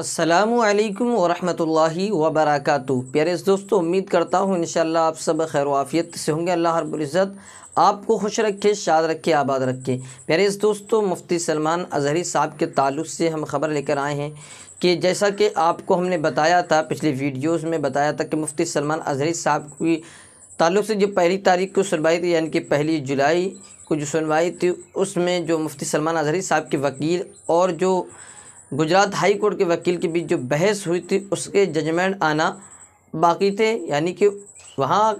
असलकम वरहमतुल्लाहि वबरक प्यारे दोस्तों उम्मीद करता हूँ इन आप सब खैर वाफियत से होंगे अल्लाह हरबुल्ज़त आपको खुश रखे शाद रखे आबाद रखे प्यारे दोस्तों मुफ्ती सलमान अजहरी साहब के ताल्लुक से हम खबर लेकर आए हैं कि जैसा कि आपको हमने बताया था पिछले वीडियोज़ में बताया था कि मुफ्ती सलमान अजहरी साहब की तल्लु से जो पहली तारीख को सुनवाई थी यानी कि पहली जुलाई को जो सुनवाई थी उसमें जो मुफ्ती सलमान अजहरी साहब के वकील और जो गुजरात हाई कोर्ट के वकील के बीच जो बहस हुई थी उसके जजमेंट आना बाकी थे यानी कि वहाँ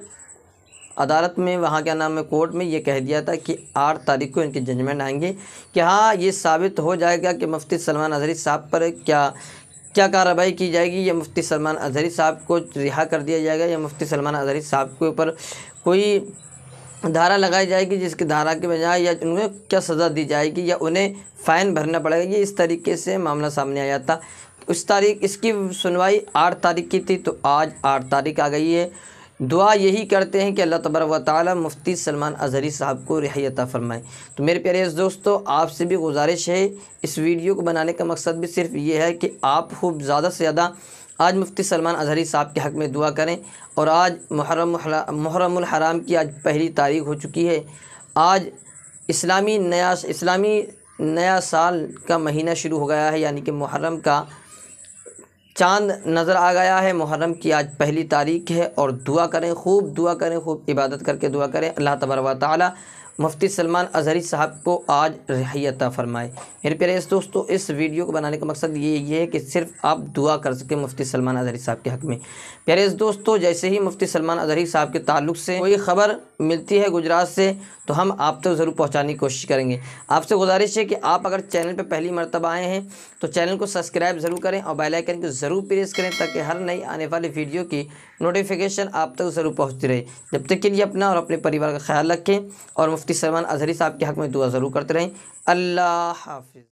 अदालत में वहाँ क्या नाम है कोर्ट में ये कह दिया था कि आठ तारीख को इनके जजमेंट आएंगे कि हाँ ये साबित हो जाएगा कि मुफ्ती सलमान अजहरी साहब पर क्या क्या कार्रवाई की जाएगी या मुफ्ती सलमान अजहरी साहब को रिहा कर दिया जाएगा या मुफ्ती सलमान अजहरी साहब के ऊपर कोई धारा लगाई जाएगी जिसकी धारा के बजाय या उन्हें क्या सज़ा दी जाएगी या उन्हें फ़ाइन भरना पड़ेगा ये इस तरीके से मामला सामने आया था उस तारीख इसकी सुनवाई आठ तारीख की थी तो आज आठ तारीख आ गई है दुआ यही करते हैं कि अल्लाह तबर व मुफ्ती सलमान अजहरी साहब को रहायता फरमाएँ तो मेरे प्यारे दोस्तों आपसे भी गुजारिश है इस वीडियो को बनाने का मकसद भी सिर्फ ये है कि आप खूब ज़्यादा से ज़्यादा आज मुफ्ती सलमान अजहरी साहब के हक़ में दुआ करें और आज मुहरम मुहरम की आज पहली तारीख हो चुकी है आज इस्लामी नया इस्लामी नया साल का महीना शुरू हो गया है यानी कि मुहर्रम का चांद नज़र आ गया है मुहर्रम की आज पहली तारीख है और दुआ करें खूब दुआ करें खूब इबादत करके दुआ करें अल्लाह तबर ताली मुफ्ती सलमान अजहरी साहब को आज रिहायता फरमाए मेरे प्यारे दोस्तों इस वीडियो को बनाने का मकसद ये ये है कि सिर्फ आप दुआ कर सकें मुफ्ती सलमान अजहरी साहब के हक़ में प्यारे दोस्तों जैसे ही मुफ्ती सलमान अजहरी साहब के ताल्लुक से कोई ख़बर मिलती है गुजरात से तो हम आप तक तो ज़रूर पहुँचाने की कोशिश करेंगे आपसे गुजारिश है कि आप अगर चैनल पर पहली मरतबा आए हैं तो चैनल को सब्सक्राइब ज़रूर करें और बेलाइकन को ज़रूर प्रेस करें ताकि हर नई आने वाली वीडियो की नोटिफिकेशन आप तक ज़रूर पहुँचती रहे जब तक के लिए अपना और अपने परिवार का ख्याल रखें और मुफ्ती सलमान अजहरी साहब के हक़ में दुआ ज़रूर करते रहें अल्लाह हाफिज़